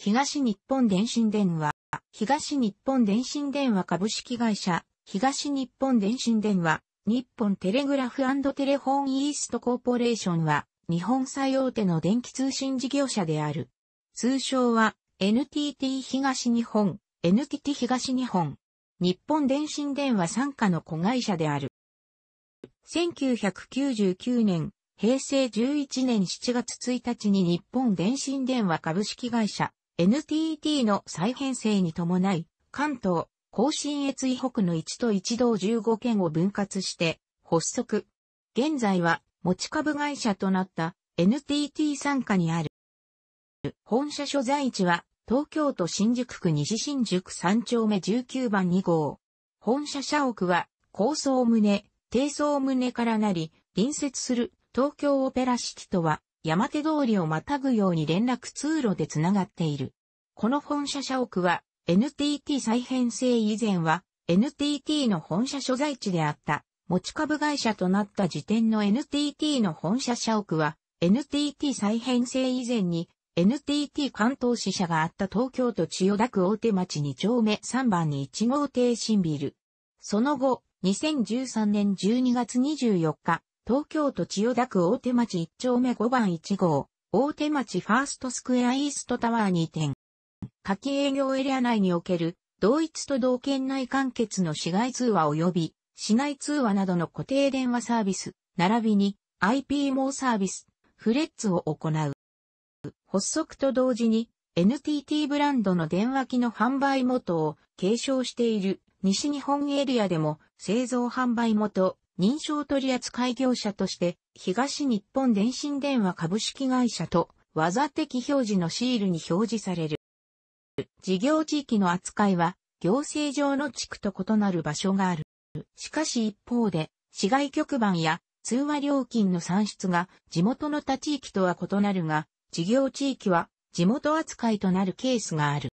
東日本電信電話、東日本電信電話株式会社、東日本電信電話、日本テレグラフテレフォンイーストコーポレーションは、日本最大手の電気通信事業者である。通称は、NTT 東日本、NTT 東日本、日本電信電話傘下の子会社である。1999年、平成11年7月1日に日本電信電話株式会社、NTT の再編成に伴い、関東、甲信越以北の1と1道15県を分割して発足。現在は持ち株会社となった NTT 参加にある。本社所在地は東京都新宿区西新宿3丁目19番2号。本社社屋は高層棟、低層棟からなり、隣接する東京オペラシティとは山手通りをまたぐように連絡通路でつながっている。この本社社屋は NTT 再編成以前は NTT の本社所在地であった持ち株会社となった時点の NTT の本社社屋は NTT 再編成以前に NTT 関東支社があった東京都千代田区大手町2丁目3番に1号艇新ビル。その後、2013年12月24日、東京都千代田区大手町1丁目5番1号、大手町ファーストスクエアイーストタワーに移転。滝営業エリア内における、同一と同県内完結の市外通話及び、市内通話などの固定電話サービス、並びに IP 網サービス、フレッツを行う。発足と同時に NTT ブランドの電話機の販売元を継承している西日本エリアでも製造販売元認証取扱業者として東日本電信電話株式会社と技的表示のシールに表示される。事業地域の扱いは、行政上の地区と異なる場所がある。しかし一方で、市外局番や通話料金の算出が地元の他地域とは異なるが、事業地域は地元扱いとなるケースがある。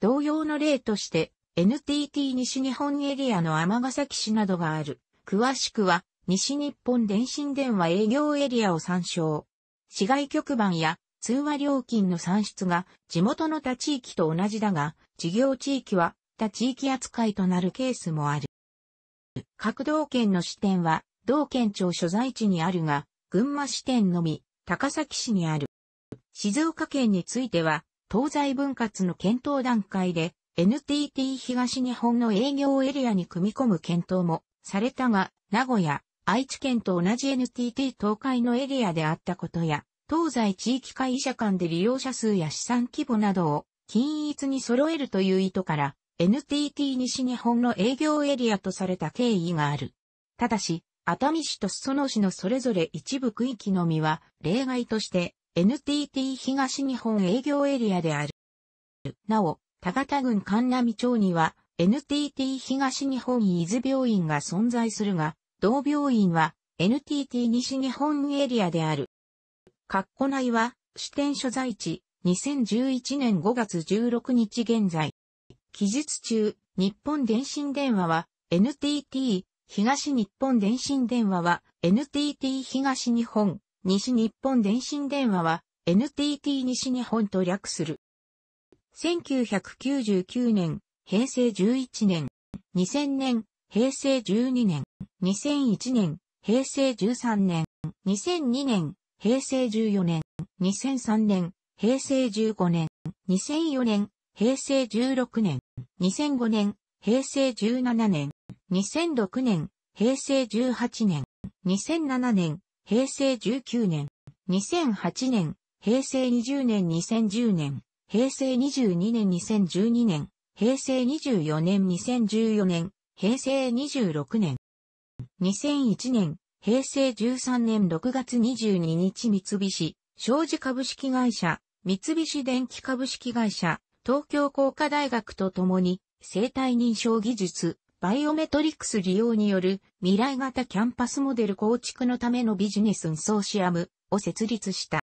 同様の例として、NTT 西日本エリアの尼崎市などがある。詳しくは、西日本電信電話営業エリアを参照。市外局番や通話料金の算出が地元の他地域と同じだが、事業地域は他地域扱いとなるケースもある。各道県の支店は、同県庁所在地にあるが、群馬支店のみ、高崎市にある。静岡県については、東西分割の検討段階で、NTT 東日本の営業エリアに組み込む検討もされたが、名古屋、愛知県と同じ NTT 東海のエリアであったことや、東西地域会社間で利用者数や資産規模などを均一に揃えるという意図から、NTT 西日本の営業エリアとされた経緯がある。ただし、熱海市と裾野市のそれぞれ一部区域のみは、例外として NTT 東日本営業エリアである。なお、田形郡神波町には NTT 東日本伊豆病院が存在するが、同病院は NTT 西日本エリアである。括弧内は、支店所在地、2011年5月16日現在。期日中、日本電信電話は、NTT、東日本電信電話は、NTT 東日本、西日本電信電話は、NTT 西日本と略する。1999年、平成11年、2000年、平成12年、2001年、平成13年、2002年、平成14年、2003年、平成15年、2004年、平成16年、2005年、平成17年、2006年、平成18年、2007年、平成19年、2008年、平成20年、2010年、平成22年、2012年、平成24年、2014年、平成26年、2001年、平成13年6月22日三菱、商事株式会社、三菱電機株式会社、東京工科大学と共に、生体認証技術、バイオメトリクス利用による未来型キャンパスモデル構築のためのビジネスンソーシアムを設立した。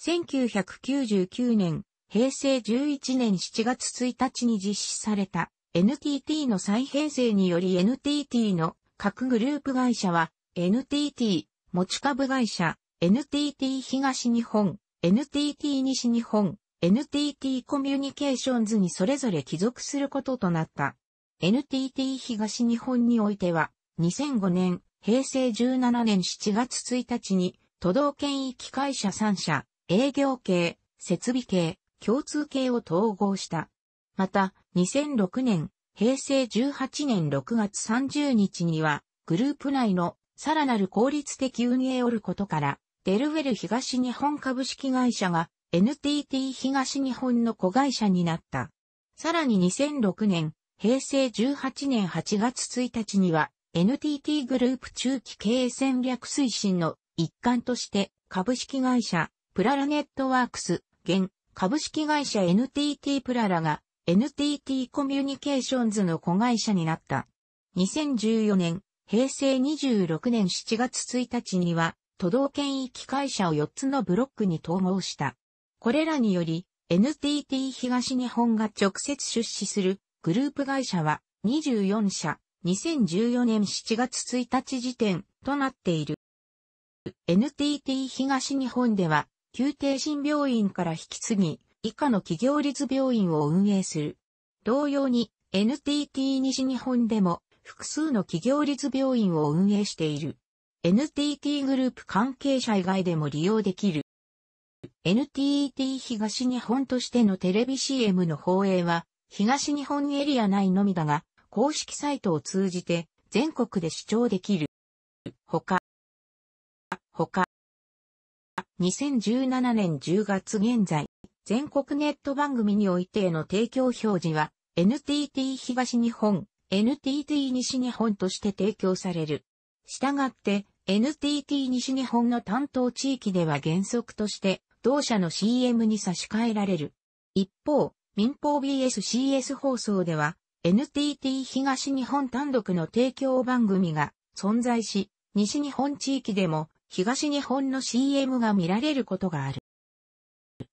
1999年、平成11年7月1日に実施された NTT の再編成により NTT の各グループ会社は NTT 持ち株会社 NTT 東日本 NTT 西日本 NTT コミュニケーションズにそれぞれ帰属することとなった。NTT 東日本においては、2005年、平成17年7月1日に、都道県域会社3社、営業系、設備系、共通系を統合した。また、2006年、平成18年6月30日には、グループ内のさらなる効率的運営おることから、デルウェル東日本株式会社が NTT 東日本の子会社になった。さらに2006年、平成18年8月1日には、NTT グループ中期経営戦略推進の一環として、株式会社、プララネットワークス、現、株式会社 NTT プララが、NTT コミュニケーションズの子会社になった。2014年、平成26年7月1日には、都道県域会社を4つのブロックに統合した。これらにより、NTT 東日本が直接出資するグループ会社は24社、2014年7月1日時点となっている。NTT 東日本では、宮廷新病院から引き継ぎ、以下の企業立病院を運営する。同様に NTT 西日本でも複数の企業立病院を運営している。NTT グループ関係者以外でも利用できる。NTT 東日本としてのテレビ CM の放映は東日本エリア内のみだが公式サイトを通じて全国で視聴できる。ほか、ほか、2017年10月現在、全国ネット番組においての提供表示は、NTT 東日本、NTT 西日本として提供される。したがって、NTT 西日本の担当地域では原則として、同社の CM に差し替えられる。一方、民放 BSCS 放送では、NTT 東日本単独の提供番組が存在し、西日本地域でも東日本の CM が見られることがある。